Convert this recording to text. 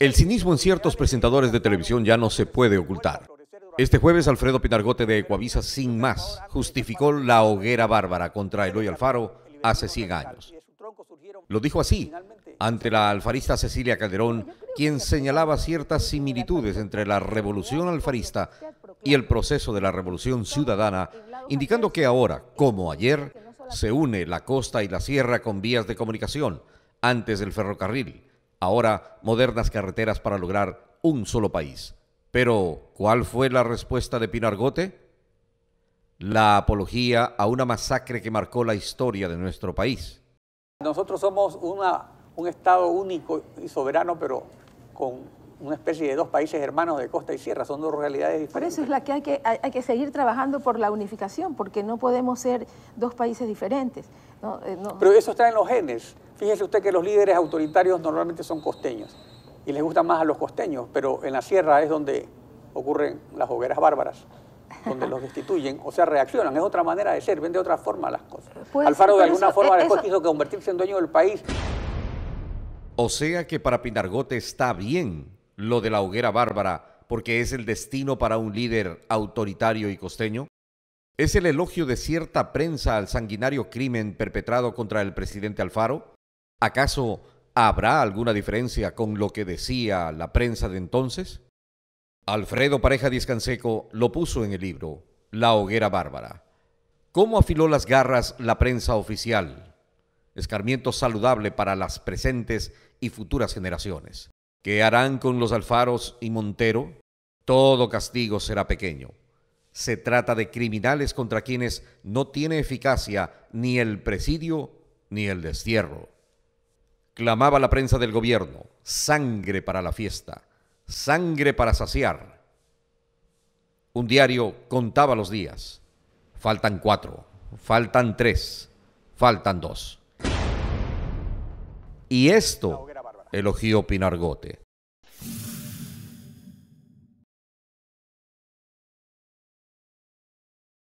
El cinismo en ciertos presentadores de televisión ya no se puede ocultar. Este jueves, Alfredo Pinargote de Ecuavisa, sin más, justificó la hoguera bárbara contra Eloy Alfaro hace 100 años. Lo dijo así, ante la alfarista Cecilia Calderón, quien señalaba ciertas similitudes entre la revolución alfarista y el proceso de la revolución ciudadana, indicando que ahora, como ayer, se une la costa y la sierra con vías de comunicación, antes del ferrocarril, ahora modernas carreteras para lograr un solo país. Pero, ¿cuál fue la respuesta de Pinargote? La apología a una masacre que marcó la historia de nuestro país. Nosotros somos un Estado único y soberano, pero con una especie de dos países hermanos de costa y sierra, son dos realidades diferentes. Por eso es la que hay que, seguir trabajando por la unificación, porque no podemos ser dos países diferentes. Eh, pero eso está en los genes. Fíjese usted que los líderes autoritarios normalmente son costeños y les gusta más a los costeños, pero en la sierra es donde ocurren las hogueras bárbaras, donde los destituyen, o sea, reaccionan, es otra manera de ser, ven de otra forma las cosas. Alfaro de alguna forma después quiso convertirse en dueño del país. O sea que para Pinargote está bien lo de la hoguera bárbara, porque es el destino para un líder autoritario y costeño. ¿Es el elogio de cierta prensa al sanguinario crimen perpetrado contra el presidente Alfaro? ¿Acaso habrá alguna diferencia con lo que decía la prensa de entonces? Alfredo Pareja Discanseco lo puso en el libro La hoguera bárbara. ¿Cómo afiló las garras la prensa oficial? Escarmiento saludable para las presentes y futuras generaciones. ¿Qué harán con los Alfaros y Montero? Todo castigo será pequeño. Se trata de criminales contra quienes no tiene eficacia ni el presidio ni el destierro. Clamaba la prensa del gobierno, sangre para la fiesta, sangre para saciar. Un diario contaba los días. Faltan cuatro, faltan tres, faltan dos. Y esto, elogió Pinargote,